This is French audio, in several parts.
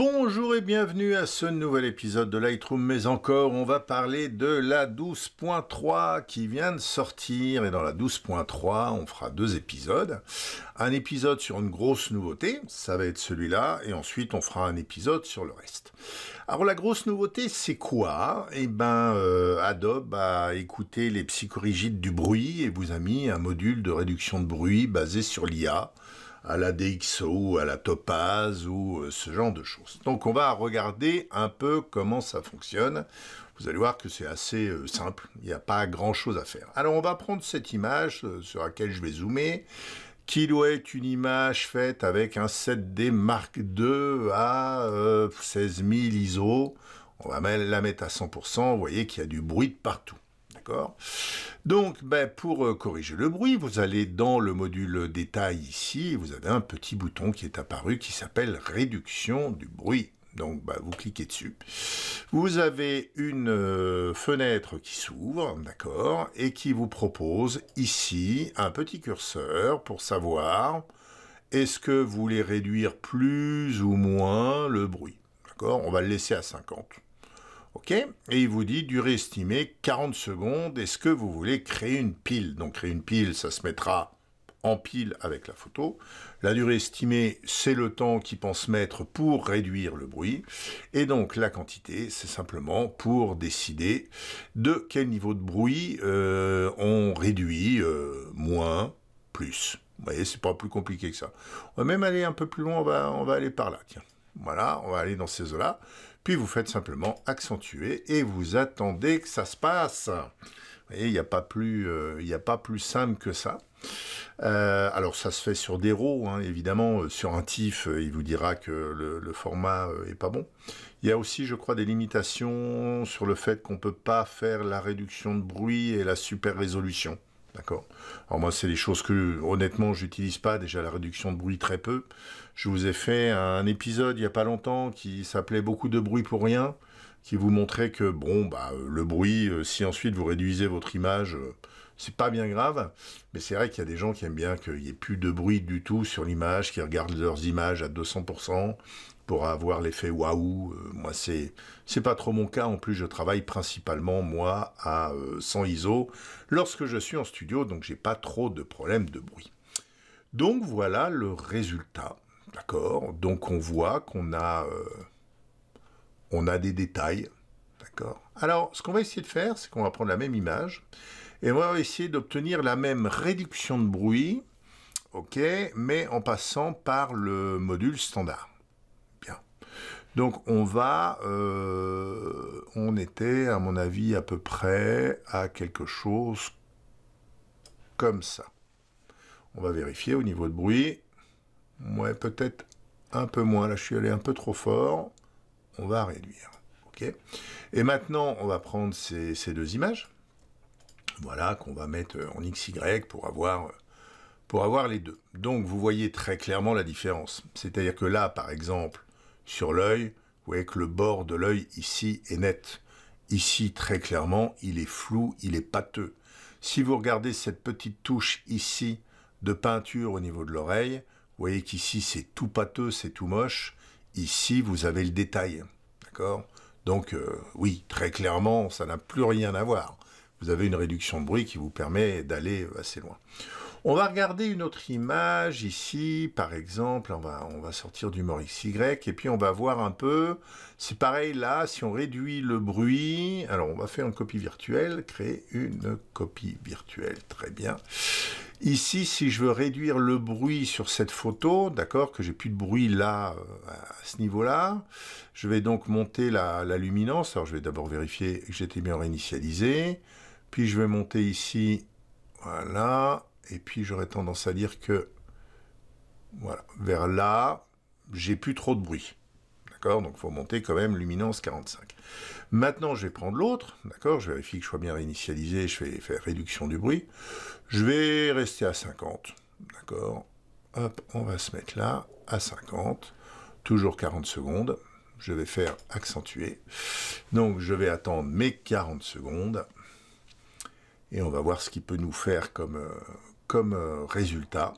Bonjour et bienvenue à ce nouvel épisode de Lightroom, mais encore on va parler de la 12.3 qui vient de sortir. Et dans la 12.3, on fera deux épisodes. Un épisode sur une grosse nouveauté, ça va être celui-là, et ensuite on fera un épisode sur le reste. Alors la grosse nouveauté, c'est quoi Eh ben, euh, Adobe a écouté les psychorigides du bruit et vous a mis un module de réduction de bruit basé sur l'IA à la DXO, à la Topaz ou euh, ce genre de choses. Donc on va regarder un peu comment ça fonctionne. Vous allez voir que c'est assez euh, simple, il n'y a pas grand-chose à faire. Alors on va prendre cette image euh, sur laquelle je vais zoomer qui doit être une image faite avec un 7D Mark II à 16 000 ISO. On va la mettre à 100%, vous voyez qu'il y a du bruit de partout. Donc, ben, pour euh, corriger le bruit, vous allez dans le module détail ici, et vous avez un petit bouton qui est apparu qui s'appelle réduction du bruit. Donc, ben, vous cliquez dessus. Vous avez une euh, fenêtre qui s'ouvre, d'accord, et qui vous propose ici un petit curseur pour savoir est-ce que vous voulez réduire plus ou moins le bruit. D'accord On va le laisser à 50. Et il vous dit durée estimée 40 secondes. Est-ce que vous voulez créer une pile Donc créer une pile, ça se mettra en pile avec la photo. La durée estimée, c'est le temps qu'il pense mettre pour réduire le bruit. Et donc la quantité, c'est simplement pour décider de quel niveau de bruit euh, on réduit euh, moins, plus. Vous voyez, c'est pas plus compliqué que ça. On va même aller un peu plus loin, on va, on va aller par là, tiens. Voilà, on va aller dans ces eaux-là. Puis vous faites simplement accentuer et vous attendez que ça se passe. Vous voyez, il n'y a, pas plus, euh, a pas plus simple que ça. Euh, alors ça se fait sur des roues hein. évidemment, euh, sur un TIFF, il vous dira que le, le format n'est pas bon. Il y a aussi, je crois, des limitations sur le fait qu'on ne peut pas faire la réduction de bruit et la super résolution. D'accord. Alors moi, c'est des choses que honnêtement, j'utilise pas. Déjà la réduction de bruit très peu. Je vous ai fait un épisode il y a pas longtemps qui s'appelait beaucoup de bruit pour rien qui vous montrait que bon, bah, euh, le bruit, euh, si ensuite vous réduisez votre image, euh, c'est pas bien grave, mais c'est vrai qu'il y a des gens qui aiment bien qu'il n'y ait plus de bruit du tout sur l'image, qui regardent leurs images à 200% pour avoir l'effet waouh. Moi, c'est c'est pas trop mon cas. En plus, je travaille principalement moi à 100 ISO lorsque je suis en studio, donc j'ai pas trop de problèmes de bruit. Donc voilà le résultat, d'accord. Donc on voit qu'on a on a des détails. D'accord Alors, ce qu'on va essayer de faire, c'est qu'on va prendre la même image et on va essayer d'obtenir la même réduction de bruit, ok, mais en passant par le module standard. Bien. Donc, on va... Euh, on était, à mon avis, à peu près à quelque chose comme ça. On va vérifier au niveau de bruit. Ouais, peut-être un peu moins. Là, je suis allé un peu trop fort on va réduire. ok et maintenant, on va prendre ces, deux images, voilà, qu'on va mettre euh, en XY pour avoir, euh, pour avoir les deux. Donc, vous voyez très clairement la différence. C'est-à-dire que là, par exemple, sur l'œil, vous voyez que le bord de l'œil ici est net. Ici, très clairement, il est flou, il est pâteux. Si vous regardez cette petite touche ici de peinture au niveau de l'oreille, vous voyez qu'ici c'est tout pâteux, c'est tout moche. Ici, vous avez le détail. D'accord Donc, euh, oui, très clairement, ça n'a plus rien à voir. Vous avez une réduction de bruit qui vous permet d'aller assez loin. On va regarder une autre image ici, par exemple, on va, on va sortir du Morix Y, et puis on va voir un peu, c'est pareil là, si on réduit le bruit, alors on va faire une copie virtuelle, créer une copie virtuelle, très bien. Ici, si je veux réduire le bruit sur cette photo, d'accord, que j'ai plus de bruit là, euh, à ce niveau-là, je vais donc monter la, luminance. Alors, je vais d'abord vérifier que j'étais bien réinitialisé. Puis, je vais monter ici, voilà. Et puis, j'aurais tendance à dire que, voilà, vers là, j'ai plus trop de bruit. D'accord Donc il faut monter quand même luminance 45. Maintenant, je vais prendre l'autre, d'accord Je vérifie que je sois bien réinitialisé, je vais faire réduction du bruit. Je vais rester à 50, d'accord Hop, on va se mettre là, à 50, toujours 40 secondes. Je vais faire accentuer. Donc je vais attendre mes 40 secondes. Et on va voir ce qu'il peut nous faire comme, euh, comme euh, résultat.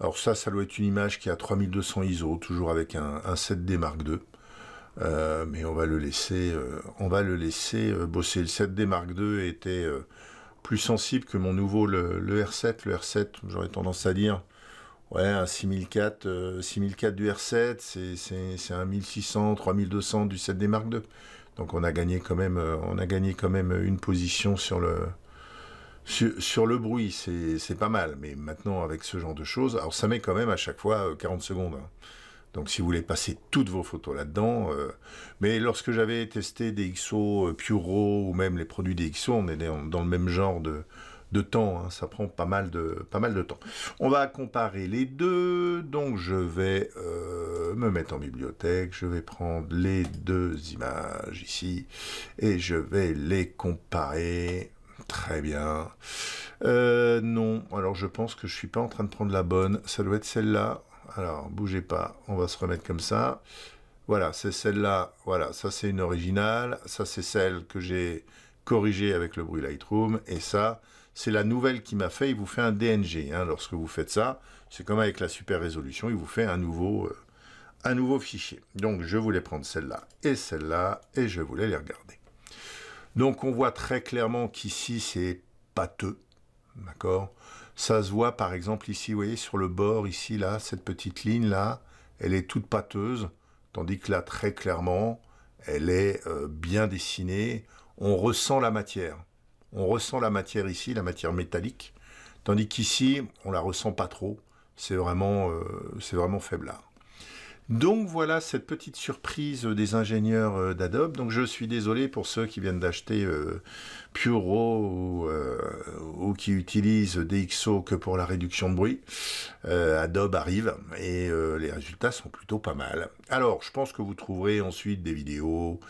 Alors ça, ça doit être une image qui a 3200 ISO, toujours avec un, un 7D Mark II. Euh, mais on va le laisser, euh, on va le laisser euh, bosser. Le 7D Mark II était plus sensible que mon nouveau le, R7. Le R7, j'aurais tendance à dire, ouais, un 6004, du R7, c'est un 1600, 3200 du 7D Mark II. Donc on a gagné quand même, on a gagné quand même une position sur le sur, le bruit, c'est pas mal, mais maintenant avec ce genre de choses, alors ça met quand même à chaque fois 40 euh, secondes. Hein. Donc si vous voulez passer toutes vos photos là-dedans, euh, mais lorsque j'avais testé des XO euh, Puro ou même les produits des XO, on est dans le même genre de, temps, hein, ça prend pas mal, de, pas mal de temps. On va comparer les deux, donc je vais me mettre en bibliothèque, je vais prendre les deux images ici, et je vais les comparer Très bien. Euh, non, alors je pense que je suis pas en train de prendre la bonne. Ça doit être celle-là. Alors, bougez pas, on va se remettre comme ça. Voilà, c'est celle-là. Voilà, ça c'est une originale. Ça c'est celle que j'ai corrigée avec le bruit Lightroom. Et ça, c'est la nouvelle qui m'a fait. Il vous fait un DNG. Hein, lorsque vous faites ça, c'est comme avec la super résolution. Il vous fait un nouveau, euh, un nouveau fichier. Donc je voulais prendre celle-là et celle-là. Et je voulais les regarder. Donc on voit très clairement qu'ici c'est pâteux, d'accord Ça se voit par exemple ici, vous voyez sur le bord, ici là, cette petite ligne là, elle est toute pâteuse, tandis que là très clairement, elle est euh, bien dessinée, on ressent la matière. On ressent la matière ici, la matière métallique, tandis qu'ici on la ressent pas trop, c'est vraiment, faible euh, vraiment faiblard. Donc voilà cette petite surprise des ingénieurs euh, d'Adobe. Donc je suis désolé pour ceux qui viennent d'acheter euh, Puro euh, ou, qui utilisent DxO que pour la réduction de bruit. Adobe arrive et les résultats sont plutôt pas mal. Alors je pense que vous trouverez ensuite des vidéos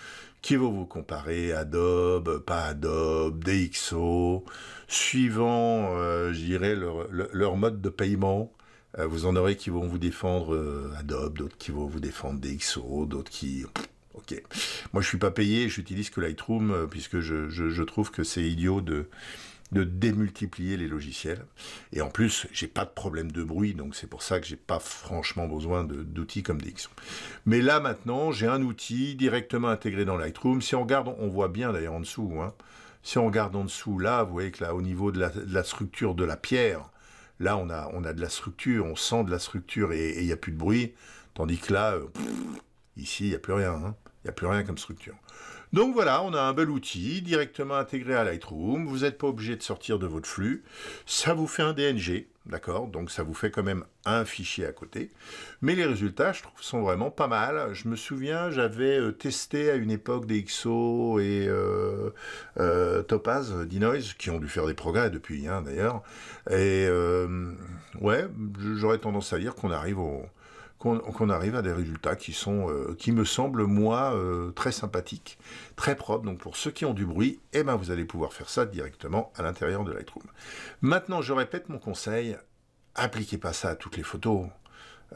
qui vont vous comparer Adobe, pas Adobe, DxO, suivant, je leur mode de paiement. Euh, vous en aurez qui vont vous défendre euh, Adobe, d'autres qui vont vous défendre DxO, d'autres qui... Ok. Moi, je suis pas payé, j'utilise que Lightroom, euh, puisque je, trouve que c'est idiot de démultiplier les logiciels. Et en plus, j'ai pas de problème de bruit, donc c'est pour ça que j'ai pas franchement besoin d'outils comme DxO. Mais là maintenant, j'ai un outil directement intégré dans Lightroom. Si on regarde, on voit bien d'ailleurs en dessous. Hein. si on regarde en dessous, là, vous voyez que là, au niveau de la structure de la pierre, Là, on a, on a de la structure, on sent de la structure et il n'y a plus de bruit. Tandis que là, euh, ici, il n'y a plus rien. Hein. Il n'y a plus rien comme structure. Donc voilà, on a un bel outil directement intégré à Lightroom. Vous n'êtes pas obligé de sortir de votre flux. Ça vous fait un DNG. D'accord Donc ça vous fait quand même un fichier à côté. Mais les résultats, je trouve, sont vraiment pas mal. Je me souviens, j'avais euh, testé à une époque des XO et euh, euh, Topaz, Dinoise, qui ont dû faire des progrès depuis, hein, d'ailleurs. Et ouais, j'aurais tendance à dire qu'on arrive au, qu'on arrive à des résultats qui sont, euh, qui me semblent, moi, euh, très sympathiques, très propres. Donc pour ceux qui ont du bruit, eh ben, vous allez pouvoir faire ça directement à l'intérieur de Lightroom. Maintenant, je répète mon conseil, appliquez pas ça à toutes les photos.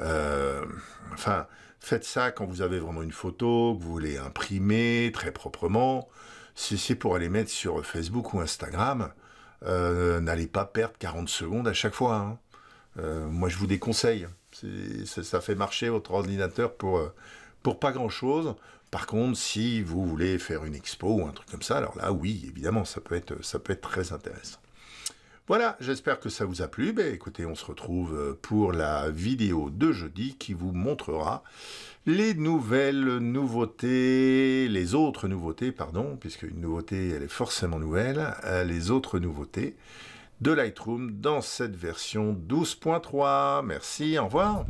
Euh, enfin, faites ça quand vous avez vraiment une photo, que vous voulez imprimer très proprement. Si c'est pour aller mettre sur Facebook ou Instagram, n'allez pas perdre 40 secondes à chaque fois. Hein. moi, je vous déconseille. Ça fait marcher votre ordinateur pour, euh, pour pas grand-chose. Par contre, si vous voulez faire une expo ou un truc comme ça, alors là, oui, évidemment, ça peut être, ça peut être très intéressant. Voilà, j'espère que ça vous a plu. Ben, écoutez, on se retrouve euh, pour la vidéo de jeudi qui vous montrera les nouvelles nouveautés, les autres nouveautés, pardon, puisque une nouveauté, elle est forcément nouvelle, euh, les autres nouveautés de Lightroom dans cette version 12.3. Merci, au revoir.